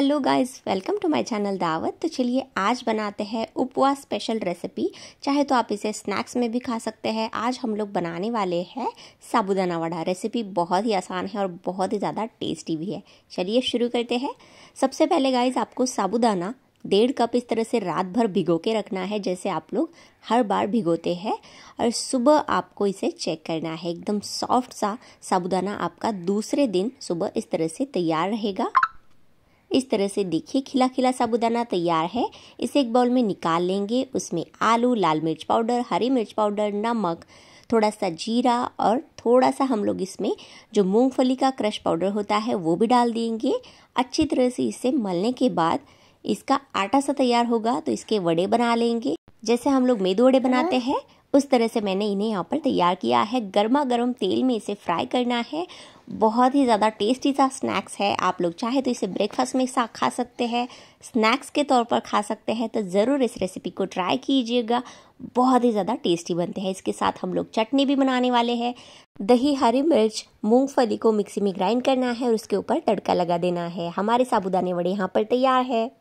Hello guys welcome to my channel दावत तो चलिए आज बनाते हैं उपवास स्पेशल रेसिपी चाहे तो आप इसे स्नैक्स में भी खा सकते हैं आज हम लोग बनाने वाले हैं साबुदाना वड़ा रेसिपी बहुत ही आसान है और बहुत ही ज़्यादा टेस्टी भी है चलिए शुरू करते हैं सबसे पहले गाइस आपको साबुदाना डेढ़ कप इस तरह से रात भर भिगो के रखना है जैसे आप लोग हर बार भिगोते हैं और सुबह आपको इसे चेक करना है एकदम सॉफ्ट सा साबुदाना आपका दूसरे दिन सुबह इस तरह से तैयार रहेगा इस तरह से देखिए खिला खिला साबुदाना तैयार है इसे एक बाउल में निकाल लेंगे उसमें आलू लाल मिर्च पाउडर हरी मिर्च पाउडर नमक थोड़ा सा जीरा और थोड़ा सा हम लोग इसमें जो मूंगफली का क्रश पाउडर होता है वो भी डाल देंगे अच्छी तरह से इसे मलने के बाद इसका आटा सा तैयार होगा तो इसके वड़े बना लेंगे जैसे हम लोग मेदू वड़े बनाते हाँ। हैं उस तरह से मैंने इन्हें यहाँ पर तैयार किया है गर्मा गर्म तेल में इसे फ्राई करना है बहुत ही ज़्यादा टेस्टी सा स्नैक्स है आप लोग चाहे तो इसे ब्रेकफास्ट में साथ खा सकते हैं स्नैक्स के तौर पर खा सकते हैं तो ज़रूर इस रेसिपी को ट्राई कीजिएगा बहुत ही ज़्यादा टेस्टी बनते हैं इसके साथ हम लोग चटनी भी बनाने वाले हैं दही हरी मिर्च मूंगफली को मिक्सी में ग्राइंड करना है और उसके ऊपर तड़का लगा देना है हमारे साबुदाने वड़े यहाँ पर तैयार है